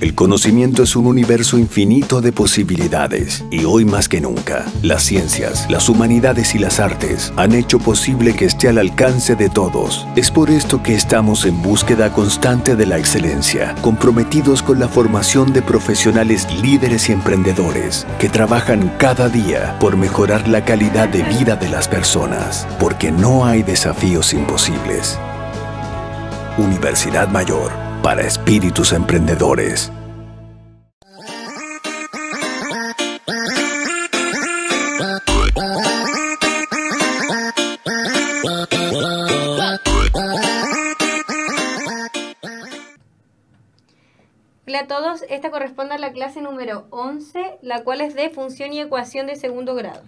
El conocimiento es un universo infinito de posibilidades y hoy más que nunca, las ciencias, las humanidades y las artes han hecho posible que esté al alcance de todos. Es por esto que estamos en búsqueda constante de la excelencia, comprometidos con la formación de profesionales líderes y emprendedores que trabajan cada día por mejorar la calidad de vida de las personas, porque no hay desafíos imposibles. Universidad Mayor para espíritus emprendedores. Hola a todos, esta corresponde a la clase número 11, la cual es de función y ecuación de segundo grado.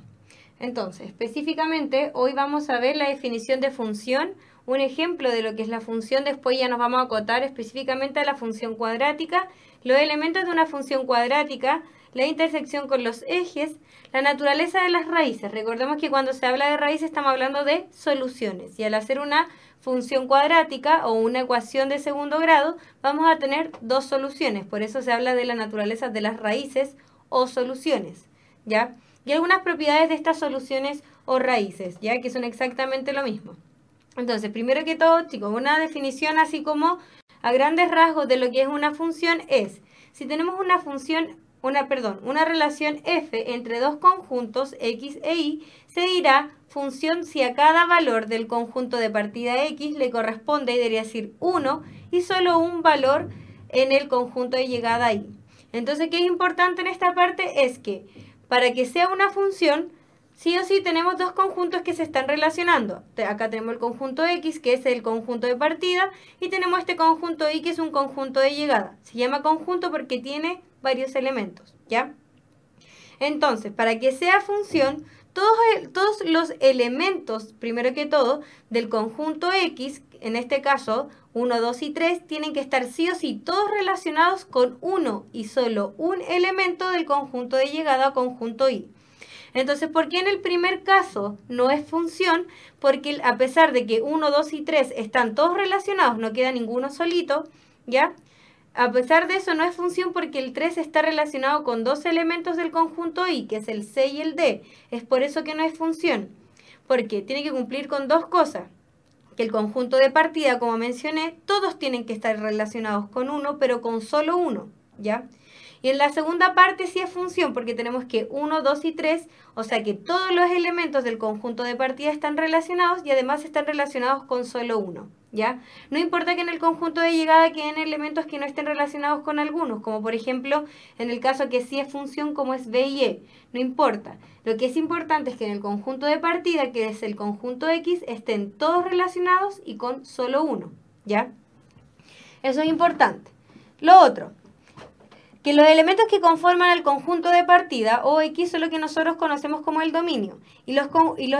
Entonces, específicamente, hoy vamos a ver la definición de función, un ejemplo de lo que es la función, después ya nos vamos a acotar específicamente a la función cuadrática, los elementos de una función cuadrática, la intersección con los ejes, la naturaleza de las raíces. Recordemos que cuando se habla de raíces estamos hablando de soluciones y al hacer una función cuadrática o una ecuación de segundo grado vamos a tener dos soluciones, por eso se habla de la naturaleza de las raíces o soluciones, ¿ya? Y algunas propiedades de estas soluciones o raíces, ya que son exactamente lo mismo. Entonces, primero que todo, chicos, una definición así como a grandes rasgos de lo que es una función es, si tenemos una función, una, perdón, una relación f entre dos conjuntos x e y, se dirá función si a cada valor del conjunto de partida x le corresponde, y debería decir 1, y solo un valor en el conjunto de llegada y. Entonces, ¿qué es importante en esta parte? Es que para que sea una función, sí o sí tenemos dos conjuntos que se están relacionando. Acá tenemos el conjunto X, que es el conjunto de partida, y tenemos este conjunto Y, que es un conjunto de llegada. Se llama conjunto porque tiene varios elementos, ¿ya? Entonces, para que sea función, todos, todos los elementos, primero que todo, del conjunto X, en este caso 1, 2 y 3, tienen que estar sí o sí todos relacionados con uno y solo un elemento del conjunto de llegada o conjunto Y. Entonces, ¿por qué en el primer caso no es función? Porque a pesar de que 1, 2 y 3 están todos relacionados, no queda ninguno solito, ¿ya? A pesar de eso, no es función porque el 3 está relacionado con dos elementos del conjunto I, que es el C y el D. Es por eso que no es función, porque tiene que cumplir con dos cosas. Que el conjunto de partida, como mencioné, todos tienen que estar relacionados con uno, pero con solo uno, ¿ya? Y en la segunda parte sí es función, porque tenemos que 1, 2 y 3, o sea que todos los elementos del conjunto de partida están relacionados y además están relacionados con solo uno. ¿Ya? No importa que en el conjunto de llegada queden elementos que no estén relacionados con algunos, como por ejemplo en el caso que sí es función como es B y E, no importa. Lo que es importante es que en el conjunto de partida, que es el conjunto X, estén todos relacionados y con solo uno, ¿ya? Eso es importante. Lo otro, que los elementos que conforman el conjunto de partida o X son lo que nosotros conocemos como el dominio y los,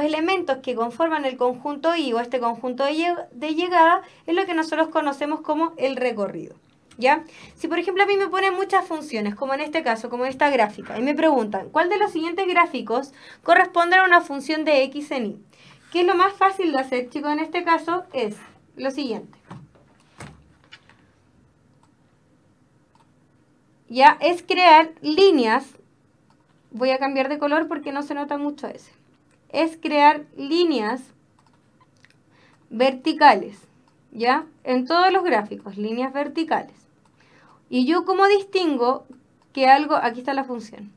elementos que conforman el conjunto Y o este conjunto de, llegada es lo que nosotros conocemos como el recorrido. ¿Ya? Si por ejemplo a mí me ponen muchas funciones, como en este caso, como esta gráfica, y me preguntan, ¿cuál de los siguientes gráficos corresponde a una función de x en y? ¿Qué es lo más fácil de hacer, chicos? En este caso es lo siguiente. ya es crear líneas. Voy a cambiar de color porque no se nota mucho ese. Es crear líneas verticales, ¿ya? En todos los gráficos, líneas verticales. Y yo como distingo que algo, aquí está la función.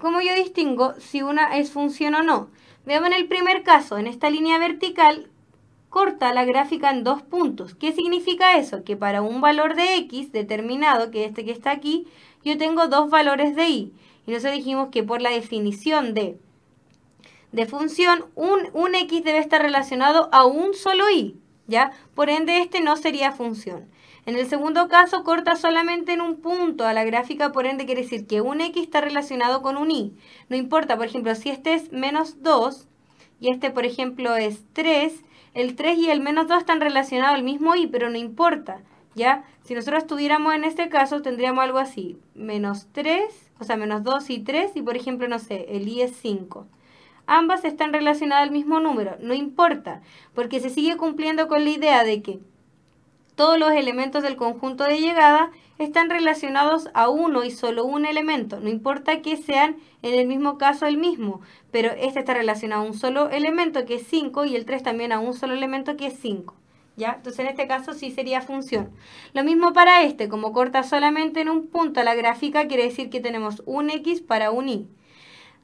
¿Cómo yo distingo si una es función o no? Veamos en el primer caso, en esta línea vertical, corta la gráfica en dos puntos. ¿Qué significa eso? Que para un valor de x determinado, que este que está aquí, yo tengo dos valores de y. Y nosotros dijimos que por la definición de, de función, un, un x debe estar relacionado a un solo y. ¿ya? Por ende, este no sería función. En el segundo caso, corta solamente en un punto a la gráfica, por ende quiere decir que un x está relacionado con un y. No importa, por ejemplo, si este es menos 2 y este, por ejemplo, es 3, el 3 y el menos 2 están relacionados al mismo i, pero no importa, ¿ya? Si nosotros tuviéramos en este caso, tendríamos algo así, menos 3, o sea, menos 2 y 3, y por ejemplo, no sé, el i es 5. Ambas están relacionadas al mismo número, no importa, porque se sigue cumpliendo con la idea de que todos los elementos del conjunto de llegada están relacionados a uno y solo un elemento, no importa que sean en el mismo caso el mismo, pero este está relacionado a un solo elemento que es 5 y el 3 también a un solo elemento que es 5. ¿Ya? Entonces en este caso sí sería función. Lo mismo para este, como corta solamente en un punto la gráfica, quiere decir que tenemos un X para un Y.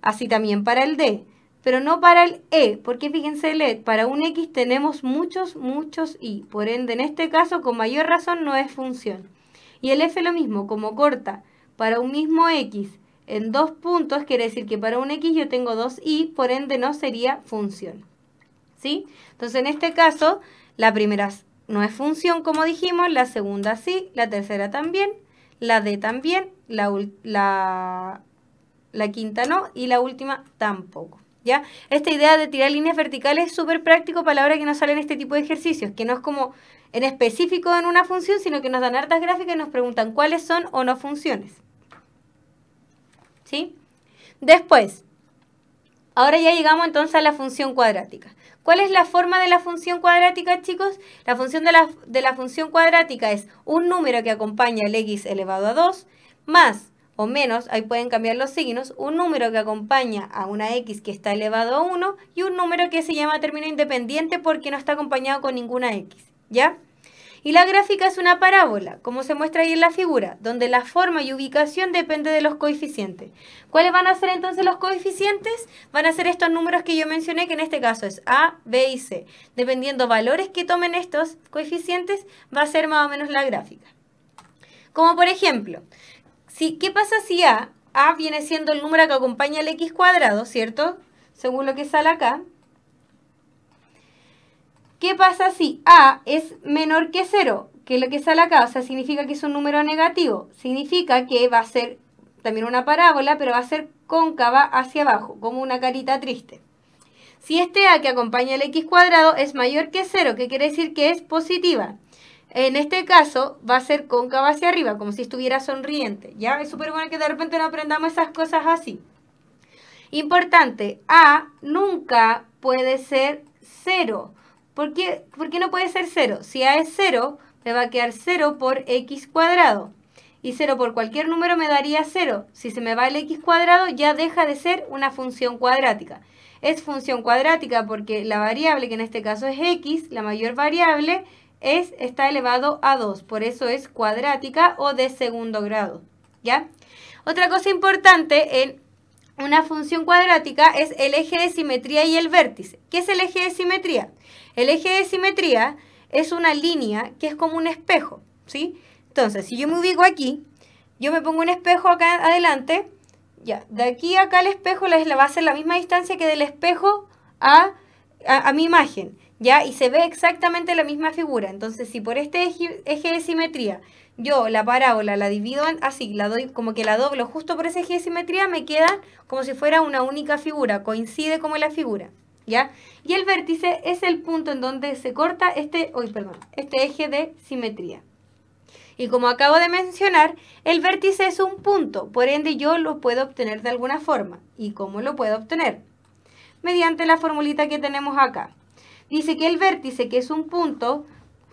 Así también para el D pero no para el E, porque fíjense el e, para un X tenemos muchos, muchos Y, por ende en este caso con mayor razón no es función. Y el F lo mismo, como corta para un mismo X en dos puntos, quiere decir que para un X yo tengo dos Y, por ende no sería función. ¿Sí? Entonces en este caso la primera no es función como dijimos, la segunda sí, la tercera también, la D también, la, la quinta no y la última tampoco. ¿ya? Esta idea de tirar líneas verticales es súper práctico para la hora que nos salen este tipo de ejercicios, que no es como en específico en una función, sino que nos dan hartas gráficas y nos preguntan cuáles son o no funciones. ¿Sí? Después, ahora ya llegamos entonces a la función cuadrática. ¿Cuál es la forma de la función cuadrática, chicos? La función de la, de la función cuadrática es un número que acompaña el x elevado a 2 más o menos, ahí pueden cambiar los signos, un número que acompaña a una X que está elevado a 1 y un número que se llama término independiente porque no está acompañado con ninguna X, ¿ya? Y la gráfica es una parábola, como se muestra ahí en la figura, donde la forma y ubicación depende de los coeficientes. ¿Cuáles van a ser entonces los coeficientes? Van a ser estos números que yo mencioné, que en este caso es A, B y C. Dependiendo valores que tomen estos coeficientes, va a ser más o menos la gráfica. Como por ejemplo, ¿Qué pasa si A? A viene siendo el número que acompaña al x cuadrado, ¿cierto? Según lo que sale acá. ¿Qué pasa si A es menor que 0? Que es lo que sale acá, o sea, significa que es un número negativo. Significa que va a ser también una parábola, pero va a ser cóncava hacia abajo, como una carita triste. Si este A que acompaña al x cuadrado es mayor que 0, qué quiere decir que es positiva. En este caso va a ser cóncava hacia arriba, como si estuviera sonriente. Ya es súper bueno que de repente no aprendamos esas cosas así. Importante, A nunca puede ser cero. ¿Por qué, no puede ser cero? Si A es cero, me va a quedar 0 por x cuadrado. Y 0 por cualquier número me daría 0. Si se me va el x cuadrado ya deja de ser una función cuadrática. Es función cuadrática porque la variable, que en este caso es x, la mayor variable, es, está elevado a 2, por eso es cuadrática o de segundo grado, ¿ya? Otra cosa importante en una función cuadrática es el eje de simetría y el vértice. ¿Qué es el eje de simetría? El eje de simetría es una línea que es como un espejo, ¿sí? Entonces, si yo me ubico aquí, yo me pongo un espejo acá adelante, ya, de aquí acá el espejo la, va a ser la misma distancia que del espejo a, a mi imagen. Y se ve exactamente la misma figura. Entonces, si por este eje, de simetría yo la parábola la divido así, la doy como que la doblo justo por ese eje de simetría, me queda como si fuera una única figura, coincide como la figura, ¿ya? Y el vértice es el punto en donde se corta este, perdón, este eje de simetría. Y como acabo de mencionar, el vértice es un punto, por ende yo lo puedo obtener de alguna forma. ¿Y cómo lo puedo obtener? Mediante la formulita que tenemos acá dice que el vértice, que es un punto,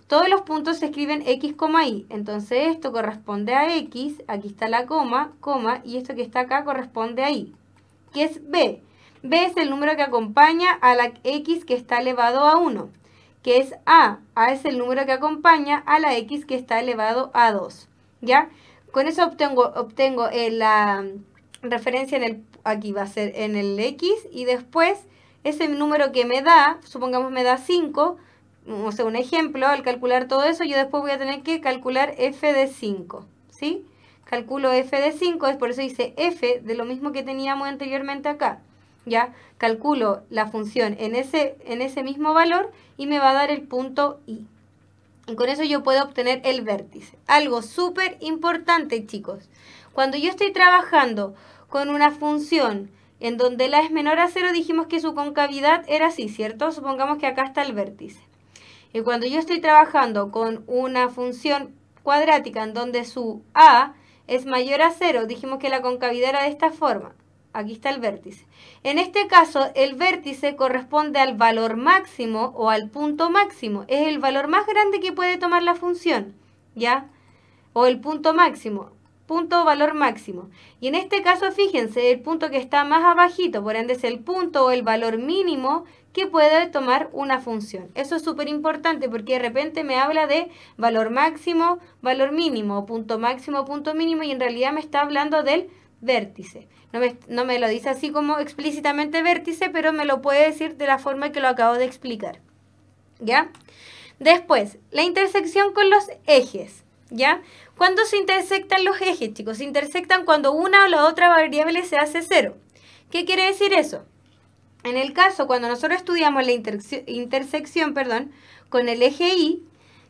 todos los puntos se escriben X, Y. Entonces esto corresponde a X, aquí está la coma, coma, y esto que está acá corresponde a Y, que es B. B es el número que acompaña a la X que está elevado a 1, que es A. A es el número que acompaña a la X que está elevado a 2. ¿Ya? Con eso obtengo, obtengo eh, la referencia en el, aquí va a ser en el X y después ese número que me da, supongamos me da 5, mm, o sea, un ejemplo, al calcular todo eso, yo después voy a tener que calcular f de 5, ¿sí? Calculo f de 5, es por eso hice f de lo mismo que teníamos anteriormente acá, ¿ya? Calculo la función en ese, en ese mismo valor y me va a dar el punto i. Y con eso yo puedo obtener el vértice. Algo súper importante, chicos. Cuando yo estoy trabajando con una función en donde la es menor a cero dijimos que su concavidad era así, ¿cierto? Supongamos que acá está el vértice. Y cuando yo estoy trabajando con una función cuadrática en donde su a es mayor a cero, dijimos que la concavidad era de esta forma. Aquí está el vértice. En este caso, el vértice corresponde al valor máximo o al punto máximo. Es el valor más grande que puede tomar la función, ¿ya? O el punto máximo punto valor máximo. Y en este caso, fíjense, el punto que está más abajito, por ende es el punto o el valor mínimo que puede tomar una función. Eso es súper importante porque de repente me habla de valor máximo, valor mínimo, punto máximo, punto mínimo, y en realidad me está hablando del vértice. No me, no me lo dice así como explícitamente vértice, pero me lo puede decir de la forma que lo acabo de explicar. ¿Ya? Después, la intersección con los ejes. ¿Ya? ¿Cuándo se intersectan los ejes, chicos? Se intersectan cuando una o la otra variable se hace cero. ¿Qué quiere decir eso? En el caso, cuando nosotros estudiamos la intersección perdón, con el eje Y,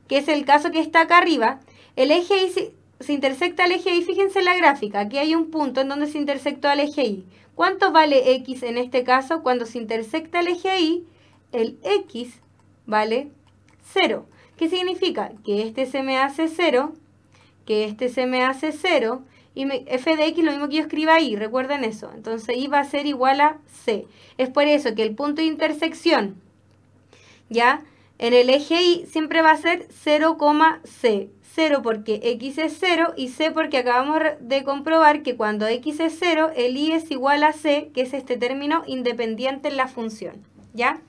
que es el caso que está acá arriba, el eje Y se, intersecta al eje Y. Fíjense en la gráfica, aquí hay un punto en donde se intersectó al eje Y. ¿Cuánto vale X en este caso? Cuando se intersecta el eje Y, el X vale 0. ¿Qué significa? Que este se me hace 0 que este se me hace 0 y f de x lo mismo que yo escriba ahí, recuerden eso. Entonces y va a ser igual a c. Es por eso que el punto de intersección, ¿ya? En el eje y siempre va a ser c. 0 porque x es 0 y c porque acabamos de comprobar que cuando x es 0, el y es igual a c, que es este término independiente en la función, ¿ya?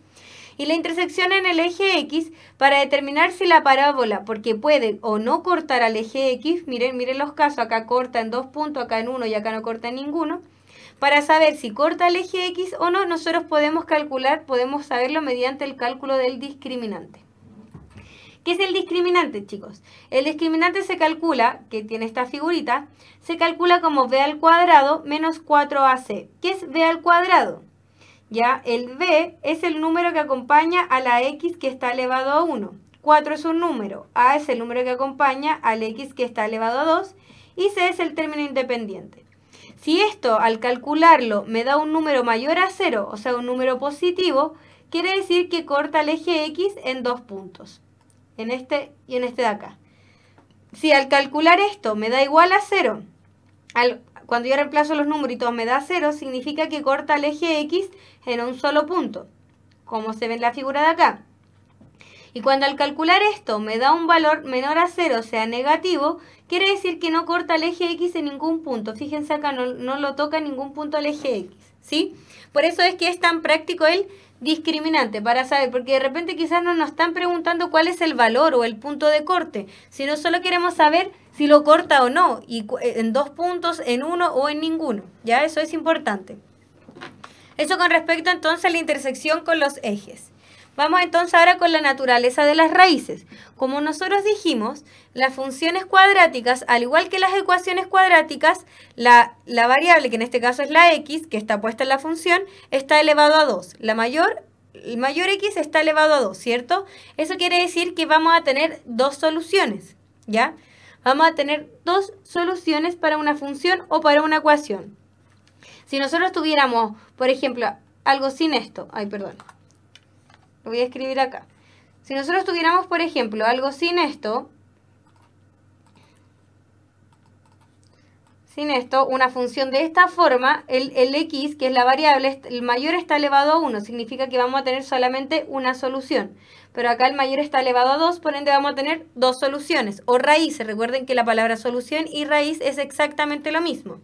y la intersección en el eje X para determinar si la parábola, porque puede o no cortar al eje X, miren, miren los casos, acá corta en dos puntos, acá en uno y acá no corta en ninguno. Para saber si corta el eje X o no, nosotros podemos calcular, podemos saberlo mediante el cálculo del discriminante. ¿Qué es el discriminante, chicos? El discriminante se calcula, que tiene esta figurita, se calcula como b al cuadrado menos 4ac. ¿Qué es b al cuadrado? ¿ya? El B es el número que acompaña a la X que está elevado a 1. 4 es un número, A es el número que acompaña al X que está elevado a 2 y C es el término independiente. Si esto al calcularlo me da un número mayor a 0, o sea un número positivo, quiere decir que corta el eje X en dos puntos, en este y en este de acá. Si al calcular esto me da igual a 0, cuando yo reemplazo los todo me da 0, significa que corta el eje X en un solo punto, como se ve en la figura de acá. Y cuando al calcular esto me da un valor menor a 0, o sea negativo, quiere decir que no corta el eje X en ningún punto. Fíjense acá, no, no lo toca en ningún punto el eje X, ¿sí? Por eso es que es tan práctico el discriminante, para saber, porque de repente quizás no nos están preguntando cuál es el valor o el punto de corte, sino solo queremos saber si lo corta o no, y en dos puntos, en uno o en ninguno. Ya, eso es importante. Eso con respecto entonces a la intersección con los ejes. Vamos entonces ahora con la naturaleza de las raíces. Como nosotros dijimos, las funciones cuadráticas, al igual que las ecuaciones cuadráticas, la, la, variable, que en este caso es la x, que está puesta en la función, está elevado a 2. La mayor, el mayor x está elevado a 2, ¿cierto? Eso quiere decir que vamos a tener dos soluciones, ¿ya? Vamos a tener dos soluciones para una función o para una ecuación. Si nosotros tuviéramos, por ejemplo, algo sin esto, ay, perdón, lo voy a escribir acá. Si nosotros tuviéramos, por ejemplo, algo sin esto, sin esto, una función de esta forma, el, el, x, que es la variable, el mayor está elevado a 1, significa que vamos a tener solamente una solución. Pero acá el mayor está elevado a 2, por ende vamos a tener dos soluciones, o raíces. Recuerden que la palabra solución y raíz es exactamente lo mismo.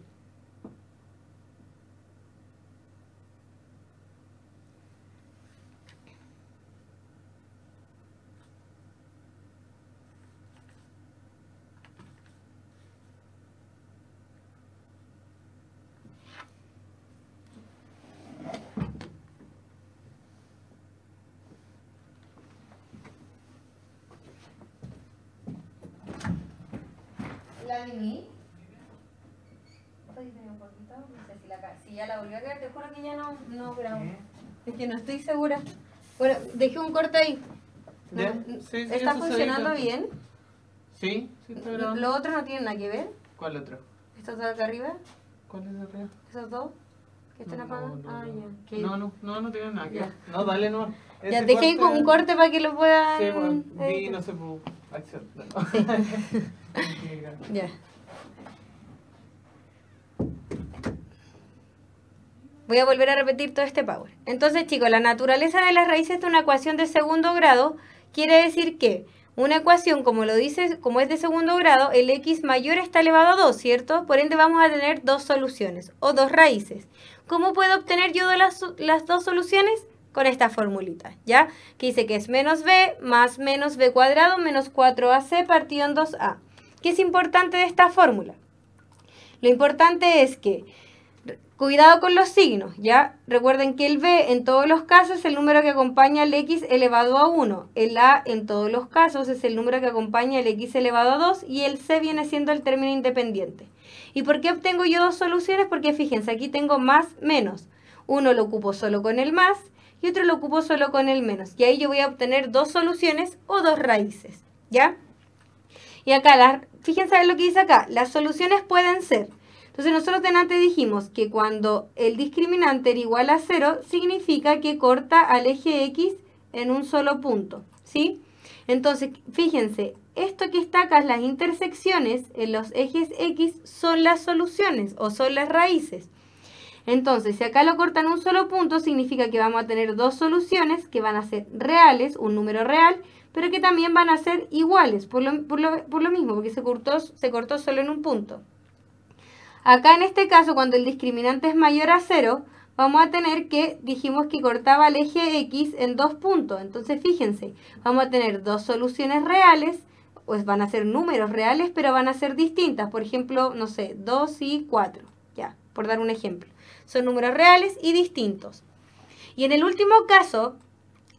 ya no, no grabo. de Es que no estoy segura. Bueno, dejé un corte ahí. No, ¿Está funcionando bien? Sí, sí está grabando. ¿Lo otro no tiene nada que ver? ¿Cuál otro? ¿Estos dos acá arriba? ¿Cuál es de arriba? ¿Esos dos? ¿Que están no, apagados? No, ah, ya. No, no, no, no tiene nada que ver. No, dale no. ya, dejé un corte para que lo puedan... Sí, bueno, vi, no sé, acción. ya. Voy a volver a repetir todo este power. Entonces, chicos, la naturaleza de las raíces de una ecuación de segundo grado quiere decir que una ecuación, como lo dice, como es de segundo grado, el x mayor está elevado a 2, ¿cierto? Por ende vamos a tener dos soluciones o dos raíces. ¿Cómo puedo obtener yo las, las dos soluciones? Con esta formulita, ¿ya? Que dice que es menos b más menos b cuadrado menos 4ac partido en 2a. ¿Qué es importante de esta fórmula? Lo importante es que Cuidado con los signos, ¿ya? Recuerden que el B en todos los casos es el número que acompaña al X elevado a 1. El A en todos los casos es el número que acompaña al X elevado a 2 y el C viene siendo el término independiente. ¿Y por qué obtengo yo dos soluciones? Porque fíjense, aquí tengo más, menos. Uno lo ocupo solo con el más y otro lo ocupo solo con el menos. Y ahí yo voy a obtener dos soluciones o dos raíces, ¿ya? Y acá, fíjense lo que dice acá, las soluciones pueden ser entonces nosotros antes dijimos que cuando el discriminante era igual a 0, significa que corta al eje X en un solo punto, ¿sí? Entonces, fíjense, esto que está acá, las intersecciones en los ejes X, son las soluciones o son las raíces. Entonces, si acá lo corta en un solo punto, significa que vamos a tener dos soluciones que van a ser reales, un número real, pero que también van a ser iguales, por lo, mismo, porque se cortó, se cortó solo en un punto. Acá en este caso, cuando el discriminante es mayor a 0, vamos a tener que, dijimos que cortaba el eje X en dos puntos. Entonces, fíjense, vamos a tener dos soluciones reales, pues van a ser números reales, pero van a ser distintas. Por ejemplo, no sé, 2 y 4, ya, por dar un ejemplo. Son números reales y distintos. Y en el último caso,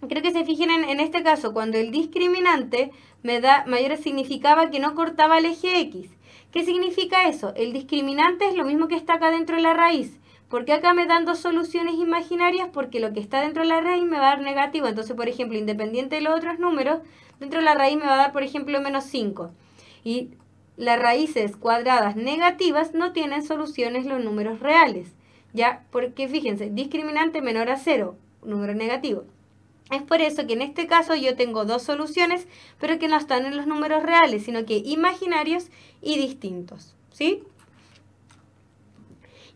creo que se fijen en, este caso, cuando el discriminante me da mayor significaba que no cortaba el eje X. ¿Qué significa eso? El discriminante es lo mismo que está acá dentro de la raíz. Porque acá me dan dos soluciones imaginarias porque lo que está dentro de la raíz me va a dar negativo. Entonces, por ejemplo, independiente de los otros números, dentro de la raíz me va a dar, por ejemplo, menos 5. Y las raíces cuadradas negativas no tienen soluciones los números reales. Ya, porque fíjense, discriminante menor a 0, número negativo. Es por eso que en este caso yo tengo dos soluciones, pero que no están en los números reales, sino que imaginarios y distintos. ¿Sí?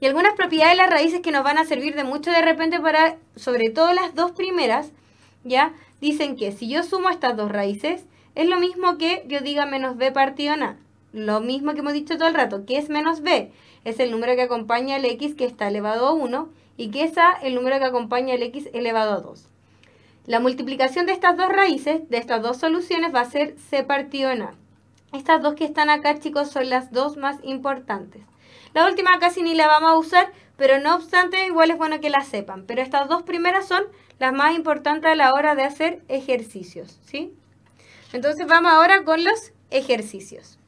Y algunas propiedades de las raíces que nos van a servir de mucho de repente para, sobre todo las dos primeras, ¿ya? Dicen que si yo sumo estas dos raíces, es lo mismo que yo diga menos b partido en a. Lo mismo que hemos dicho todo el rato, que es menos b? Es el número que acompaña el x que está elevado a 1 y que es a el número que acompaña el x elevado a 2. La multiplicación de estas dos raíces, de estas dos soluciones, va a ser C partido en A. Estas dos que están acá, chicos, son las dos más importantes. La última casi ni la vamos a usar, pero no obstante, igual es bueno que la sepan. Pero estas dos primeras son las más importantes a la hora de hacer ejercicios, ¿sí? Entonces vamos ahora con los ejercicios.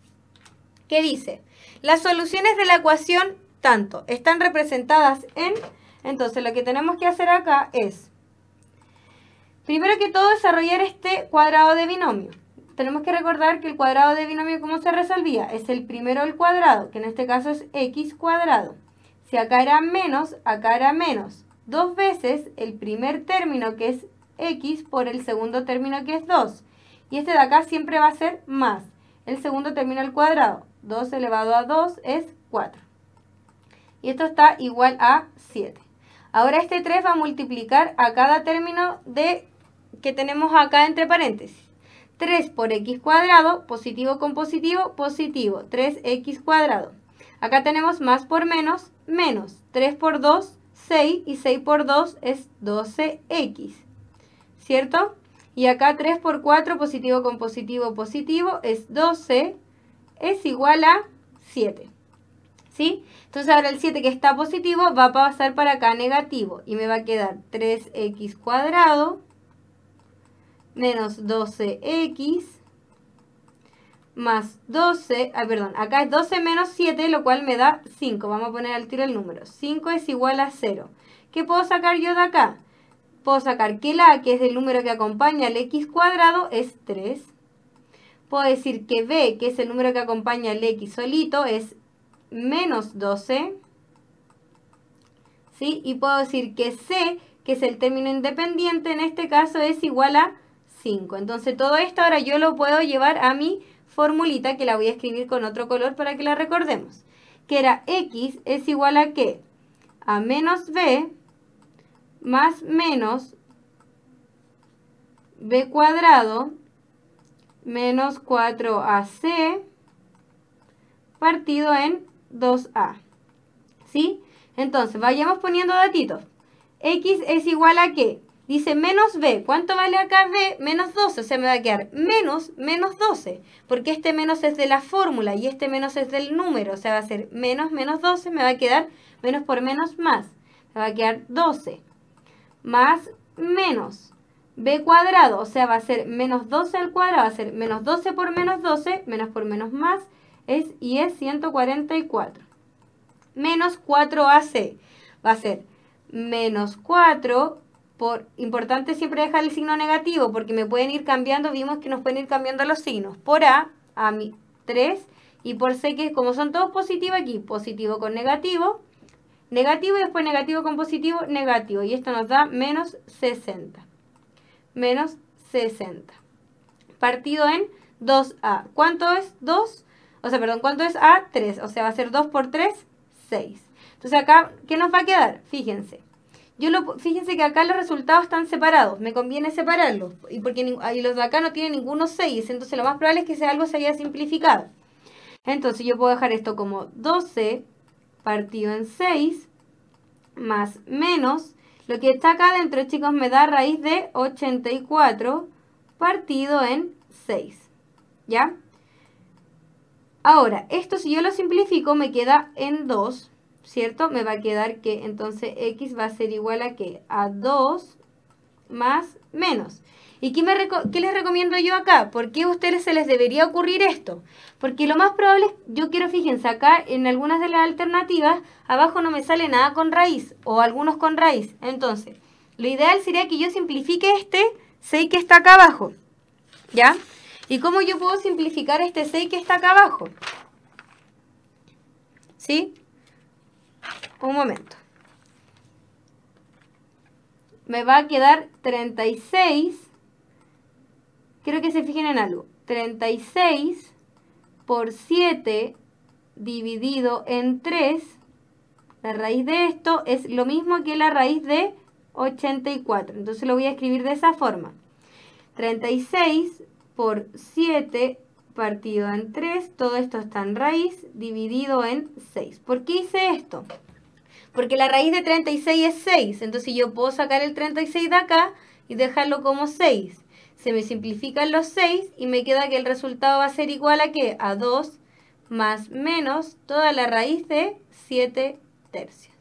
¿Qué dice? Las soluciones de la ecuación tanto están representadas en... Entonces lo que tenemos que hacer acá es Primero que todo, desarrollar este cuadrado de binomio. Tenemos que recordar que el cuadrado de binomio, ¿cómo se resolvía? Es el primero al cuadrado, que en este caso es x cuadrado. Si acá era menos, acá era menos. Dos veces el primer término, que es x, por el segundo término, que es 2. Y este de acá siempre va a ser más. El segundo término al cuadrado. 2 elevado a 2 es 4. Y esto está igual a 7. Ahora este 3 va a multiplicar a cada término de que tenemos acá entre paréntesis. 3 por x cuadrado, positivo con positivo, positivo, 3x cuadrado. Acá tenemos más por menos, menos. 3 por 2, 6 y 6 por 2 es 12x, ¿cierto? Y acá 3 por 4, positivo con positivo, positivo, es 12, es igual a 7. ¿Sí? Entonces ahora el 7 que está positivo va a pasar para acá negativo y me va a quedar 3x cuadrado menos 12x más 12, perdón, acá es 12 menos 7, lo cual me da 5. Vamos a poner al tiro el número. 5 es igual a 0. ¿Qué puedo sacar yo de acá? Puedo sacar que la, que es el número que acompaña al x cuadrado, es 3. Puedo decir que b, que es el número que acompaña al x solito, es menos 12. ¿Sí? Y puedo decir que c, que es el término independiente, en este caso es igual a entonces todo esto ahora yo lo puedo llevar a mi formulita que la voy a escribir con otro color para que la recordemos. Que era x es igual a qué? A menos b más menos b cuadrado menos 4ac partido en 2a. ¿Sí? Entonces, vayamos poniendo datitos. x es igual a qué? Dice menos b. ¿Cuánto vale acá b? Menos 12. O sea, me va a quedar menos menos 12. Porque este menos es de la fórmula y este menos es del número. O sea, va a ser menos menos 12. Me va a quedar menos por menos más. Me va a quedar 12. Más menos b cuadrado. O sea, va a ser menos 12 al cuadrado. Va a ser menos 12 por menos 12. Menos por menos más. Es, y es 144. Menos 4ac. Va a ser menos 4 por importante siempre dejar el signo negativo porque me pueden ir cambiando, vimos que nos pueden ir cambiando los signos. Por A, a mi 3 y por C que como son todos positivos aquí, positivo con negativo, negativo y después negativo con positivo, negativo. Y esto nos da menos 60. Menos 60. Partido en 2A. ¿Cuánto es 2? O sea, perdón, ¿cuánto es A? 3. O sea, va a ser 2 por 3, 6. Entonces acá, ¿qué nos va a quedar? Fíjense. Yo lo, fíjense que acá los resultados están separados, me conviene separarlos, y porque los de acá no tienen ninguno 6, entonces lo más probable es que sea algo se haya simplificado. Entonces yo puedo dejar esto como 12 partido en 6, más menos, lo que está acá dentro, chicos, me da raíz de 84 partido en 6, ¿ya? Ahora, esto si yo lo simplifico me queda en 2 ¿cierto? Me va a quedar que entonces x va a ser igual a que a 2 más menos. ¿Y qué, me qué, les recomiendo yo acá? ¿Por qué a ustedes se les debería ocurrir esto? Porque lo más probable, yo quiero, fíjense, acá en algunas de las alternativas, abajo no me sale nada con raíz, o algunos con raíz. Entonces, lo ideal sería que yo simplifique este 6 que está acá abajo, ¿ya? ¿Y cómo yo puedo simplificar este 6 que está acá abajo? ¿Sí? un momento. Me va a quedar 36. Quiero que se fijen en algo. 36 por 7 dividido en 3. La raíz de esto es lo mismo que la raíz de 84. Entonces lo voy a escribir de esa forma. 36 por 7 partido en 3, todo esto está en raíz, dividido en 6. ¿Por qué hice esto? Porque la raíz de 36 es 6, entonces yo puedo sacar el 36 de acá y dejarlo como 6. Se me simplifican los 6 y me queda que el resultado va a ser igual a qué? A 2 más menos toda la raíz de 7 tercios.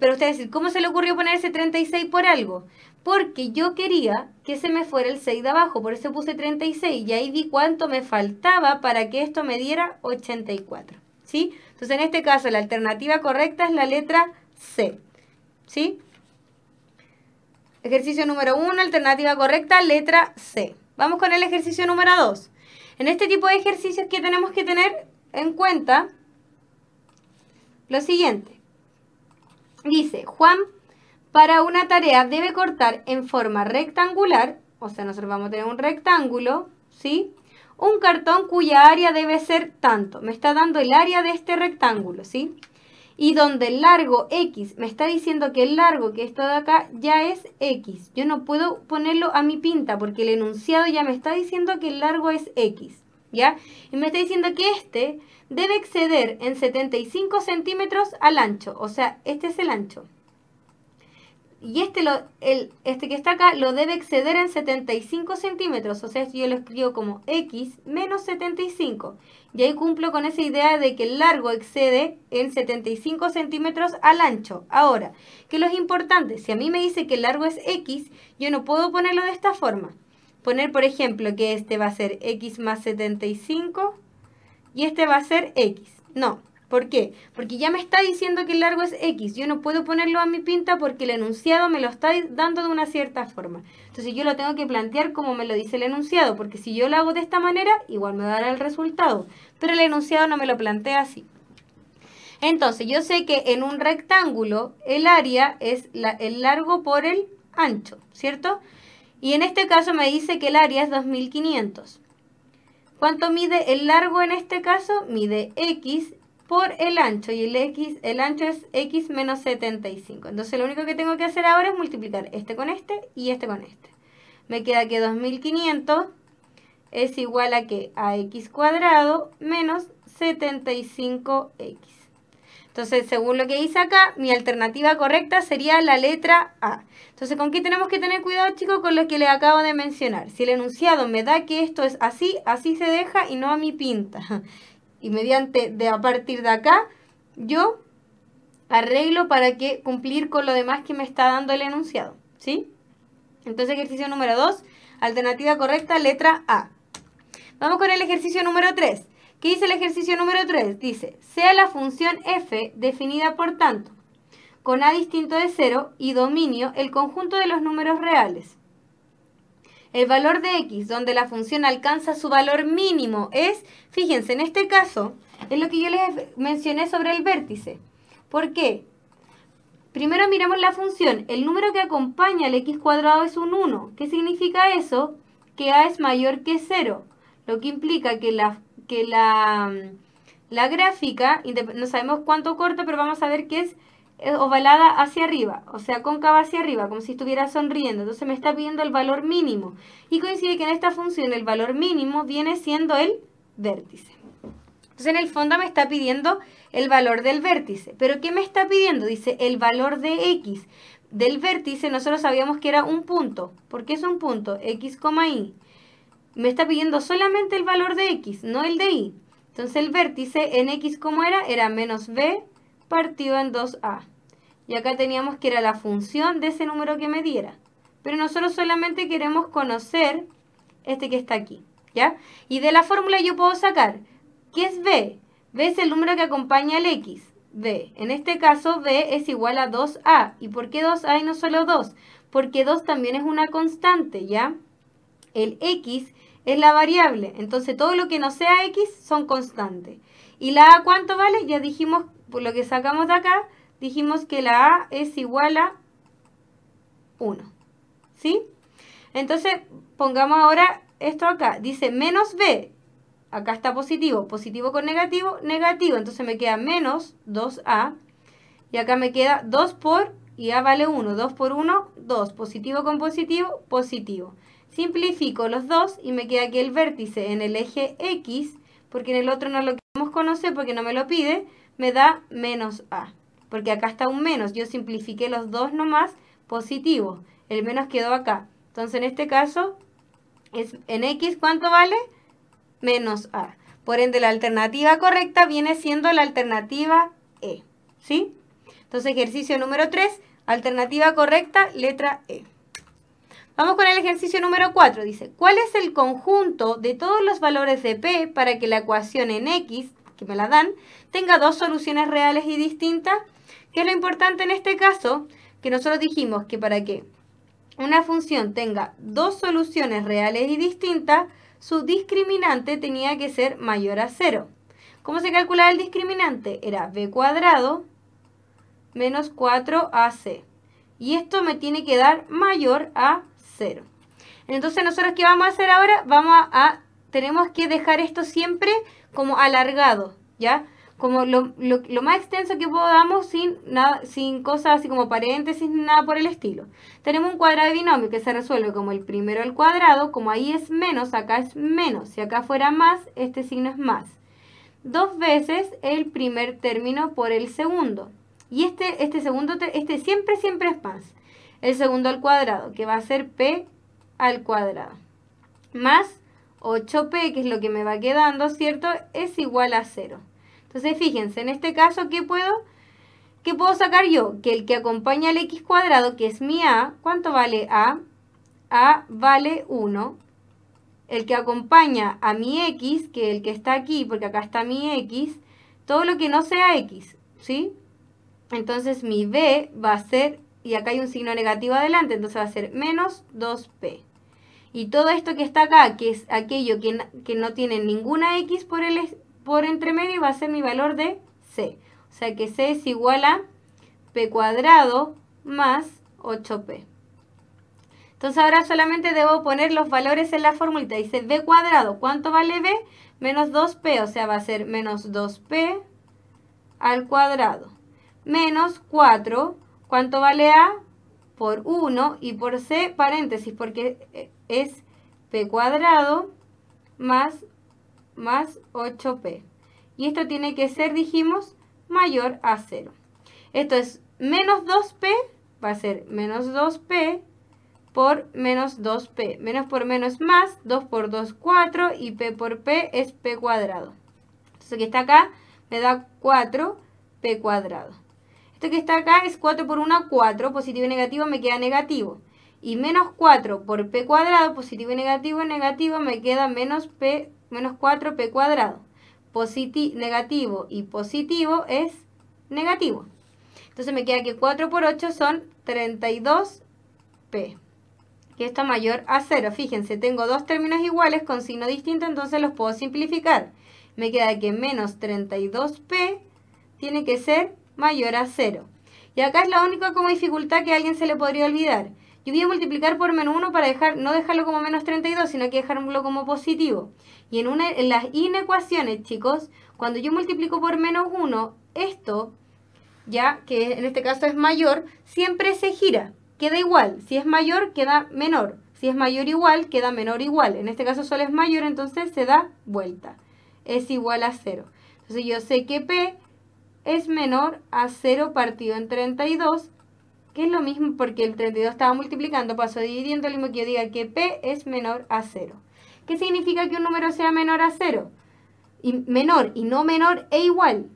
Pero ustedes decir, ¿cómo se le ocurrió poner ese 36 por algo? Porque yo quería que se me fuera el 6 de abajo, por eso puse 36 y ahí vi cuánto me faltaba para que esto me diera 84. Entonces, en este caso, la alternativa correcta es la letra C, ¿sí? Ejercicio número 1, alternativa correcta, letra C. Vamos con el ejercicio número 2. En este tipo de ejercicios, que tenemos que tener en cuenta? Lo siguiente. Dice, Juan, para una tarea debe cortar en forma rectangular, o sea, nosotros vamos a tener un rectángulo, ¿sí? un cartón cuya área debe ser tanto. Me está dando el área de este rectángulo, ¿sí? Y donde el largo X, me está diciendo que el largo, que está de acá, ya es X. Yo no puedo ponerlo a mi pinta porque el enunciado ya me está diciendo que el largo es X. ¿Ya? Y me está diciendo que este debe exceder en 75 centímetros al ancho. O sea, este es el ancho. Y este, lo, el, este que está acá lo debe exceder en 75 centímetros, o sea, yo lo escribo como x menos 75. Y ahí cumplo con esa idea de que el largo excede en 75 centímetros al ancho. Ahora, ¿qué es lo importante? Si a mí me dice que el largo es x, yo no puedo ponerlo de esta forma. Poner, por ejemplo, que este va a ser x más 75 y este va a ser x. No, ¿Por qué? Porque ya me está diciendo que el largo es X. Yo no puedo ponerlo a mi pinta porque el enunciado me lo está dando de una cierta forma. Entonces yo lo tengo que plantear como me lo dice el enunciado, porque si yo lo hago de esta manera, igual me dará el resultado. Pero el enunciado no me lo plantea así. Entonces yo sé que en un rectángulo el área es el largo por el ancho, ¿cierto? Y en este caso me dice que el área es 2500. ¿Cuánto mide el largo en este caso? Mide X por el ancho y el x, el ancho es x menos 75. Entonces lo único que tengo que hacer ahora es multiplicar este con este y este con este. Me queda que 2500 es igual a que a x cuadrado menos 75x. Entonces, según lo que hice acá, mi alternativa correcta sería la letra A. Entonces, ¿con qué tenemos que tener cuidado, chicos? Con lo que les acabo de mencionar. Si el enunciado me da que esto es así, así se deja y no a mi pinta y mediante de a partir de acá yo arreglo para que cumplir con lo demás que me está dando el enunciado, ¿sí? Entonces ejercicio número 2, alternativa correcta, letra A. Vamos con el ejercicio número 3. ¿Qué dice el ejercicio número 3? Dice, sea la función f definida por tanto, con a distinto de 0 y dominio el conjunto de los números reales el valor de x, donde la función alcanza su valor mínimo, es, fíjense, en este caso, es lo que yo les mencioné sobre el vértice. ¿Por qué? Primero miremos la función. El número que acompaña al x cuadrado es un 1. ¿Qué significa eso? Que a es mayor que 0, lo que implica que la, que la, la gráfica, no sabemos cuánto corta, pero vamos a ver que es eh, ovalada hacia arriba, o sea, cóncava hacia arriba, como si estuviera sonriendo. Entonces me está pidiendo el valor mínimo. Y coincide que en esta función el valor mínimo viene siendo el vértice. Entonces en el fondo me está pidiendo el valor del vértice. ¿Pero qué me está pidiendo? Dice el valor de x. Del vértice nosotros sabíamos que era un punto. ¿Por qué es un punto? x, y. Me está pidiendo solamente el valor de x, no el de y. Entonces el vértice en x como era, era menos b partido en 2a. Y acá teníamos que era la función de ese número que me diera. Pero nosotros solamente queremos conocer este que está aquí, ¿ya? Y de la fórmula yo puedo sacar, ¿qué es b? b es el número que acompaña al x. b, en este caso b es igual a 2a. ¿Y por qué 2a y no solo 2? Porque 2 también es una constante, ¿ya? El x es la variable, entonces todo lo que no sea x son constantes. ¿Y la a cuánto vale? Ya dijimos por lo que sacamos de acá, dijimos que la A es igual a 1. ¿Sí? Entonces, pongamos ahora esto acá. Dice menos B. Acá está positivo. Positivo con negativo, negativo. Entonces me queda menos 2A. Y acá me queda 2 por, y A vale 1. 2 por 1, 2. Positivo con positivo, positivo. Simplifico los dos y me queda aquí el vértice en el eje X, porque en el otro no lo queremos conocer porque no me lo pide me da menos A. Porque acá está un menos. Yo simplifiqué los dos nomás positivos. El menos quedó acá. Entonces en este caso, es, en X, ¿cuánto vale? Menos A. Por ende, la alternativa correcta viene siendo la alternativa E. ¿Sí? Entonces ejercicio número 3, alternativa correcta, letra E. Vamos con el ejercicio número 4. Dice, ¿cuál es el conjunto de todos los valores de P para que la ecuación en X que me la dan, tenga dos soluciones reales y distintas. ¿Qué es lo importante en este caso? Que nosotros dijimos que para que una función tenga dos soluciones reales y distintas, su discriminante tenía que ser mayor a cero. ¿Cómo se calculaba el discriminante? Era b cuadrado menos 4ac. Y esto me tiene que dar mayor a cero. Entonces, ¿nosotros qué vamos a hacer ahora? Vamos a tenemos que dejar esto siempre como alargado, ¿ya? Como lo, más extenso que podamos sin, nada, sin cosas así como paréntesis nada por el estilo. Tenemos un cuadrado de binomio que se resuelve como el primero al cuadrado, como ahí es menos, acá es menos. Si acá fuera más, este signo es más. Dos veces el primer término por el segundo. Y este, este segundo, este siempre, siempre es más. El segundo al cuadrado, que va a ser p al cuadrado. Más 8p, que es lo que me va quedando, ¿cierto? Es igual a 0. Entonces, fíjense, en este caso, ¿qué puedo? ¿Qué puedo sacar yo? Que el que acompaña al x cuadrado, que es mi a, ¿cuánto vale a? a vale 1. El que acompaña a mi x, que el que está aquí, porque acá está mi x, todo lo que no sea x, ¿sí? Entonces mi b va a ser, y acá hay un signo negativo adelante, entonces va a ser menos 2p. Y todo esto que está acá, que es aquello que, no tiene ninguna x por, el, por entre medio, va a ser mi valor de c. O sea que c es igual a p cuadrado más 8p. Entonces ahora solamente debo poner los valores en la formulita. Dice b cuadrado. ¿Cuánto vale b? Menos 2p. O sea, va a ser menos 2p al cuadrado. Menos 4. ¿Cuánto vale a? Por 1 y por c, paréntesis, porque eh, es p cuadrado más, 8p. Y esto tiene que ser, dijimos, mayor a 0. Esto es menos 2p, va a ser menos 2p por menos 2p. Menos por menos más, 2 por 2, 4 y p por p es p cuadrado. Entonces que está acá me da 4p cuadrado. Esto que está acá es 4 por 1, 4, positivo y negativo me queda negativo y menos 4 por p cuadrado, positivo y negativo, negativo, me queda menos, p, menos 4p cuadrado. negativo y positivo es negativo. Entonces me queda que 4 por 8 son 32p. Que está mayor a 0. Fíjense, tengo dos términos iguales con signo distinto, entonces los puedo simplificar. Me queda que menos 32p tiene que ser mayor a 0. Y acá es la única como dificultad que a alguien se le podría olvidar yo voy a multiplicar por menos 1 para dejar, no dejarlo como menos 32, sino que dejarlo como positivo. Y en, una, en las inecuaciones, chicos, cuando yo multiplico por menos 1, esto, ya que en este caso es mayor, siempre se gira. Queda igual. Si es mayor, queda menor. Si es mayor igual, queda menor igual. En este caso solo es mayor, entonces se da vuelta. Es igual a 0. Entonces yo sé que P es menor a 0 partido en 32 que es lo mismo porque el 32 estaba multiplicando, paso dividiendo, lo mismo que yo diga que P es menor a 0. ¿Qué significa que un número sea menor a 0? Y menor y no menor e igual.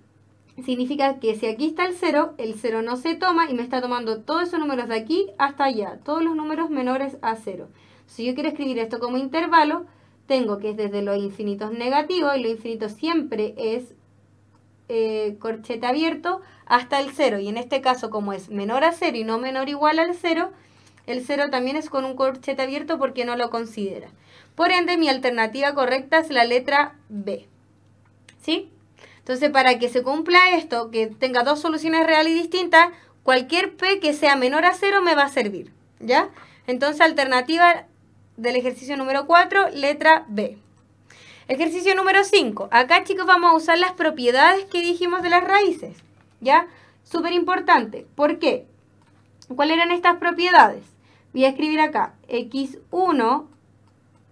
Significa que si aquí está el 0, el 0 no se toma y me está tomando todos esos números de aquí hasta allá, todos los números menores a 0. Si yo quiero escribir esto como intervalo, tengo que es desde los infinitos negativos y lo infinito siempre es eh, corchete abierto hasta el 0. Y en este caso, como es menor a 0 y no menor igual al 0, el 0 también es con un corchete abierto porque no lo considera. Por ende, mi alternativa correcta es la letra B. ¿Sí? Entonces, para que se cumpla esto, que tenga dos soluciones reales y distintas, cualquier P que sea menor a 0 me va a servir. ¿Ya? Entonces, alternativa del ejercicio número 4, letra B. Ejercicio número 5. Acá, chicos, vamos a usar las propiedades que dijimos de las raíces. ¿Ya? Súper importante. ¿Por qué? ¿Cuáles eran estas propiedades? Voy a escribir acá x1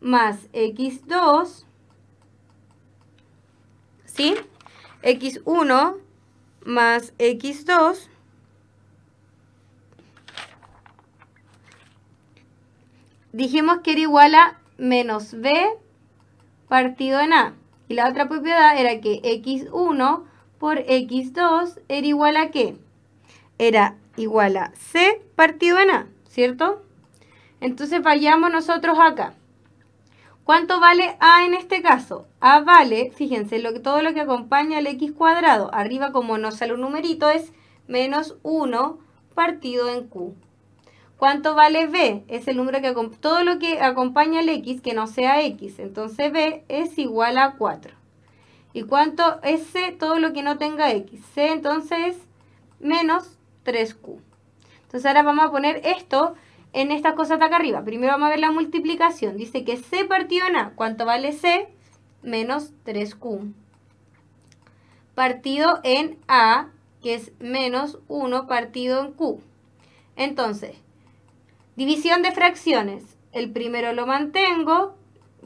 más x2. ¿Sí? x1 más x2 dijimos que era igual a menos b partido en A. Y la otra propiedad era que x1 por x2 era igual a qué? Era igual a c partido en A, ¿cierto? Entonces vayamos nosotros acá. ¿Cuánto vale A en este caso? A vale, fíjense, lo que, todo lo que acompaña al x cuadrado. Arriba como nos sale un numerito es menos 1 partido en Q. ¿Cuánto vale B? Es el número que todo lo que acompaña al X que no sea X. Entonces B es igual a 4. ¿Y cuánto es C? Todo lo que no tenga X. C entonces es menos 3Q. Entonces ahora vamos a poner esto en estas cosas de acá arriba. Primero vamos a ver la multiplicación. Dice que C partido en A. ¿Cuánto vale C? Menos 3Q. Partido en A, que es menos 1 partido en Q. Entonces, División de fracciones. El primero lo mantengo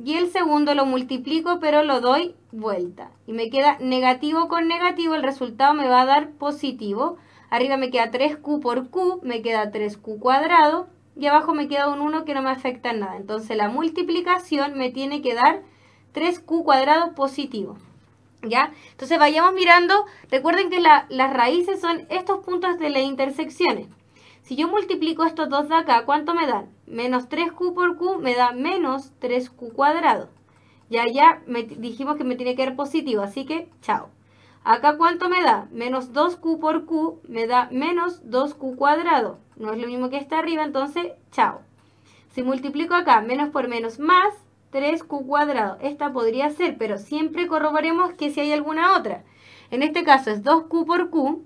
y el segundo lo multiplico pero lo doy vuelta. Y me queda negativo con negativo, el resultado me va a dar positivo. Arriba me queda 3q por q, me queda 3q cuadrado y abajo me queda un 1 que no me afecta nada. Entonces la multiplicación me tiene que dar 3q cuadrado positivo. ¿Ya? Entonces vayamos mirando, recuerden que las raíces son estos puntos de las intersecciones. Si yo multiplico estos dos de acá, ¿cuánto me dan? Menos 3q por q me da menos 3q cuadrado. Ya, dijimos que me tiene que dar positivo, así que chao. Acá ¿cuánto me da? Menos 2q por q me da menos 2q cuadrado. No es lo mismo que está arriba, entonces chao. Si multiplico acá, menos por menos más 3q cuadrado. Esta podría ser, pero siempre corroboremos que si hay alguna otra. En este caso es 2q por q,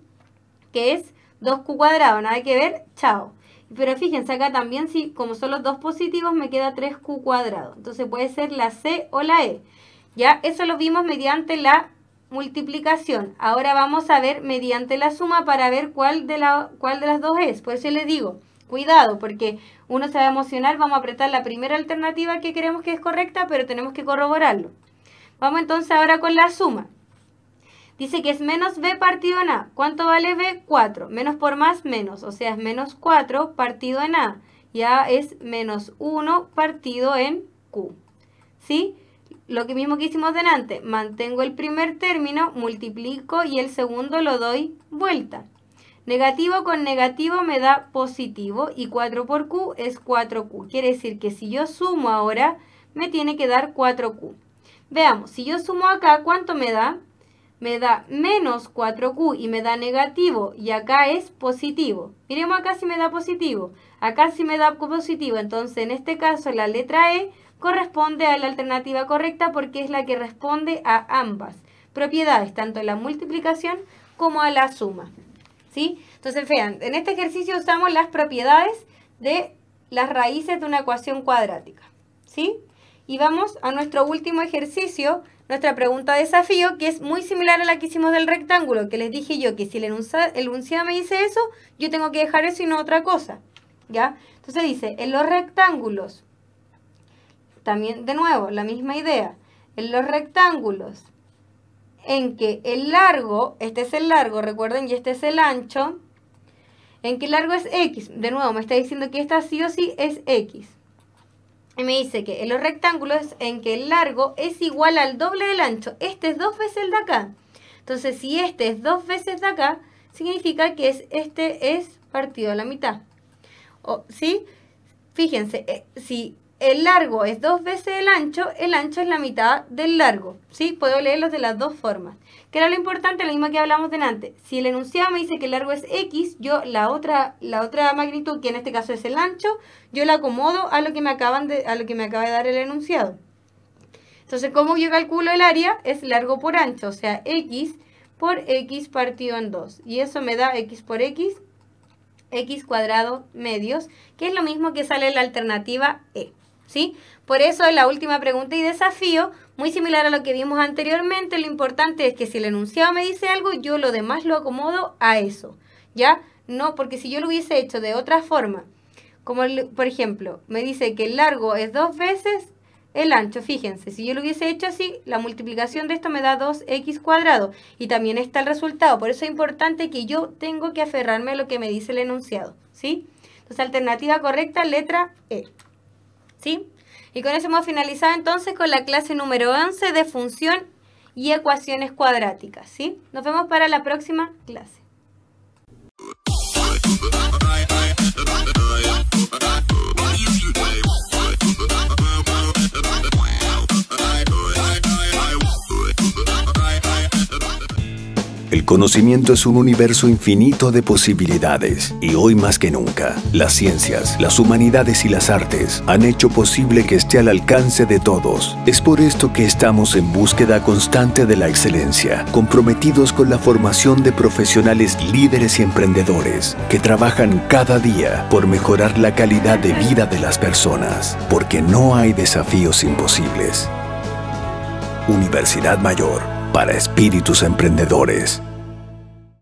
que es 2q cuadrado, nada que ver, chao. Pero fíjense acá también, si como son los dos positivos, me queda 3q cuadrado. Entonces puede ser la C o la E. Ya, eso lo vimos mediante la multiplicación. Ahora vamos a ver mediante la suma para ver cuál de, la, cuál de las dos es. Por eso les digo, cuidado, porque uno se va a emocionar, vamos a apretar la primera alternativa que queremos que es correcta, pero tenemos que corroborarlo. Vamos entonces ahora con la suma. Dice que es menos b partido en a. ¿Cuánto vale b? 4. Menos por más, menos. O sea, es menos 4 partido en a. Ya es menos 1 partido en q. ¿Sí? Lo que mismo que hicimos delante. Mantengo el primer término, multiplico y el segundo lo doy vuelta. Negativo con negativo me da positivo y 4 por q es 4q. Quiere decir que si yo sumo ahora, me tiene que dar 4q. Veamos, si yo sumo acá, ¿cuánto me da? me da menos 4Q y me da negativo y acá es positivo. Miremos acá si me da positivo. Acá si me da positivo, entonces en este caso la letra E corresponde a la alternativa correcta porque es la que responde a ambas propiedades, tanto a la multiplicación como a la suma. ¿Sí? Entonces, vean, en este ejercicio usamos las propiedades de las raíces de una ecuación cuadrática. ¿Sí? Y vamos a nuestro último ejercicio nuestra pregunta de desafío, que es muy similar a la que hicimos del rectángulo, que les dije yo que si el, enunciado, el me dice eso, yo tengo que dejar eso y no otra cosa. ¿Ya? Entonces dice, en los rectángulos, también de nuevo, la misma idea, en los rectángulos en que el largo, este es el largo, recuerden, y este es el ancho, en que el largo es X, de nuevo, me está diciendo que esta sí o sí es X. Y me dice que en los rectángulos en que el largo es igual al doble del ancho, este es dos veces el de acá. Entonces, si este es dos veces de acá, significa que es, este es partido a la mitad. O, ¿Sí? Fíjense, eh, si el largo es dos veces el ancho, el ancho es la mitad del largo. ¿Sí? Puedo leerlos de las dos formas que era lo importante, lo mismo que hablamos delante. Si el enunciado me dice que el largo es X, yo la otra, la otra magnitud, que en este caso es el ancho, yo la acomodo a lo que me, acaban de, a lo que me acaba de dar el enunciado. Entonces, ¿cómo yo calculo el área? Es largo por ancho, o sea, X por X partido en 2. Y eso me da X por X, X cuadrado medios, que es lo mismo que sale la alternativa E. ¿Sí? Por eso la última pregunta y desafío muy similar a lo que vimos anteriormente, lo importante es que si el enunciado me dice algo, yo lo demás lo acomodo a eso, ¿ya? No, porque si yo lo hubiese hecho de otra forma, como por ejemplo, me dice que el largo es dos veces el ancho, fíjense, si yo lo hubiese hecho así, la multiplicación de esto me da 2x cuadrado y también está el resultado, por eso es importante que yo tengo que aferrarme a lo que me dice el enunciado, ¿sí? Entonces, alternativa correcta, letra E, ¿sí? Y con eso hemos finalizado entonces con la clase número 11 de función y ecuaciones cuadráticas, ¿sí? Nos vemos para la próxima clase. El conocimiento es un universo infinito de posibilidades y hoy más que nunca, las ciencias, las humanidades y las artes han hecho posible que esté al alcance de todos. Es por esto que estamos en búsqueda constante de la excelencia, comprometidos con la formación de profesionales líderes y emprendedores que trabajan cada día por mejorar la calidad de vida de las personas, porque no hay desafíos imposibles. Universidad Mayor para espíritus emprendedores.